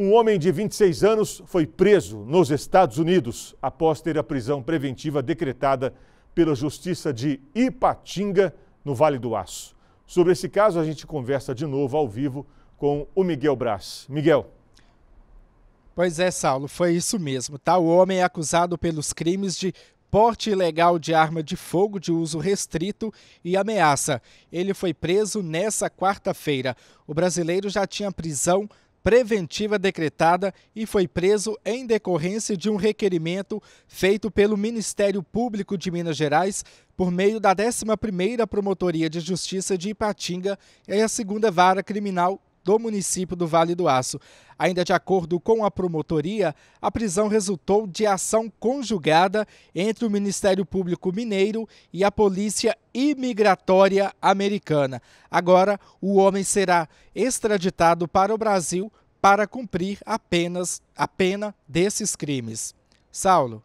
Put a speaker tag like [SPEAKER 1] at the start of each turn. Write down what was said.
[SPEAKER 1] Um homem de 26 anos foi preso nos Estados Unidos após ter a prisão preventiva decretada pela Justiça de Ipatinga, no Vale do Aço. Sobre esse caso, a gente conversa de novo ao vivo com o Miguel Brás. Miguel.
[SPEAKER 2] Pois é, Saulo, foi isso mesmo, tá? O homem é acusado pelos crimes de porte ilegal de arma de fogo de uso restrito e ameaça. Ele foi preso nessa quarta-feira. O brasileiro já tinha prisão preventiva decretada e foi preso em decorrência de um requerimento feito pelo Ministério Público de Minas Gerais por meio da 11ª Promotoria de Justiça de Ipatinga e a 2 Vara Criminal do município do Vale do Aço. Ainda de acordo com a promotoria, a prisão resultou de ação conjugada entre o Ministério Público Mineiro e a Polícia Imigratória Americana. Agora, o homem será extraditado para o Brasil para cumprir apenas a pena desses crimes. Saulo.